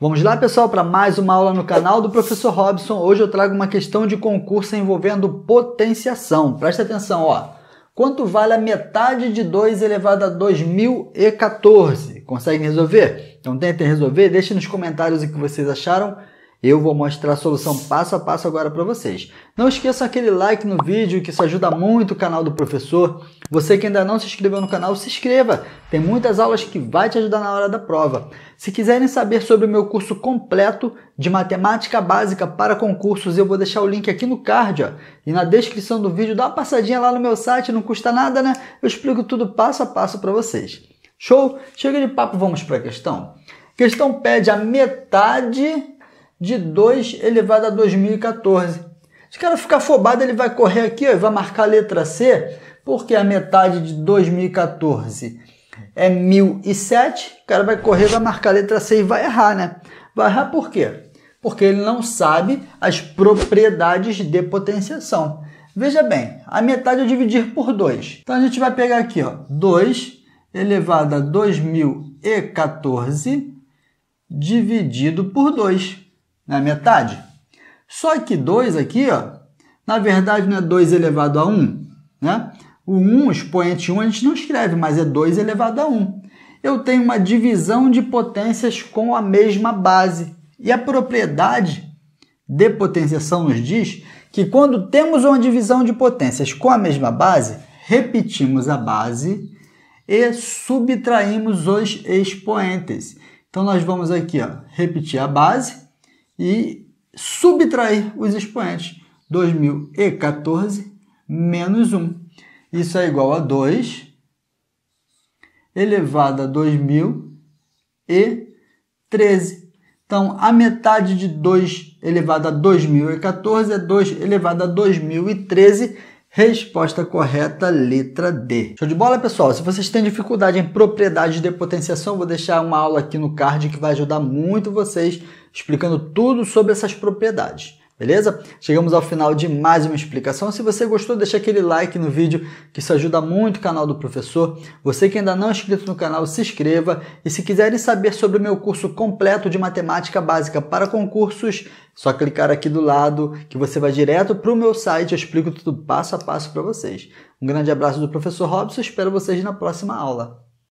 Vamos lá, pessoal, para mais uma aula no canal do Professor Robson. Hoje eu trago uma questão de concurso envolvendo potenciação. Presta atenção, ó. Quanto vale a metade de 2 elevado a 2014? Conseguem resolver? Então tentem resolver, deixem nos comentários o que vocês acharam eu vou mostrar a solução passo a passo agora para vocês. Não esqueça aquele like no vídeo, que isso ajuda muito o canal do professor. Você que ainda não se inscreveu no canal, se inscreva. Tem muitas aulas que vai te ajudar na hora da prova. Se quiserem saber sobre o meu curso completo de matemática básica para concursos, eu vou deixar o link aqui no card ó, e na descrição do vídeo. Dá uma passadinha lá no meu site, não custa nada, né? Eu explico tudo passo a passo para vocês. Show? Chega de papo, vamos para a questão. A questão pede a metade de 2 elevado a 2014. Se o cara ficar afobado, ele vai correr aqui ó, e vai marcar a letra C, porque a metade de 2014 é 1007. O cara vai correr, vai marcar a letra C e vai errar, né? Vai errar por quê? Porque ele não sabe as propriedades de potenciação. Veja bem, a metade eu dividir por 2. Então a gente vai pegar aqui, ó, 2 elevado a 2014 dividido por 2 na é metade. Só que 2 aqui, ó, na verdade não é 2 elevado a 1, um, né? O 1, um, expoente 1, um, a gente não escreve, mas é 2 elevado a 1. Um. Eu tenho uma divisão de potências com a mesma base. E a propriedade de potenciação nos diz que quando temos uma divisão de potências com a mesma base, repetimos a base e subtraímos os expoentes. Então nós vamos aqui, ó, repetir a base e subtrair os expoentes. 2014 menos 1. Isso é igual a 2 elevado a 2013. Então, a metade de 2 elevado a 2014 é 2 elevado a 2013 Resposta correta, letra D. Show de bola, pessoal? Se vocês têm dificuldade em propriedades de potenciação, vou deixar uma aula aqui no card que vai ajudar muito vocês explicando tudo sobre essas propriedades. Beleza? Chegamos ao final de mais uma explicação. Se você gostou, deixa aquele like no vídeo, que isso ajuda muito o canal do professor. Você que ainda não é inscrito no canal, se inscreva. E se quiserem saber sobre o meu curso completo de matemática básica para concursos, só clicar aqui do lado que você vai direto para o meu site. Eu explico tudo passo a passo para vocês. Um grande abraço do professor Robson. Espero vocês na próxima aula.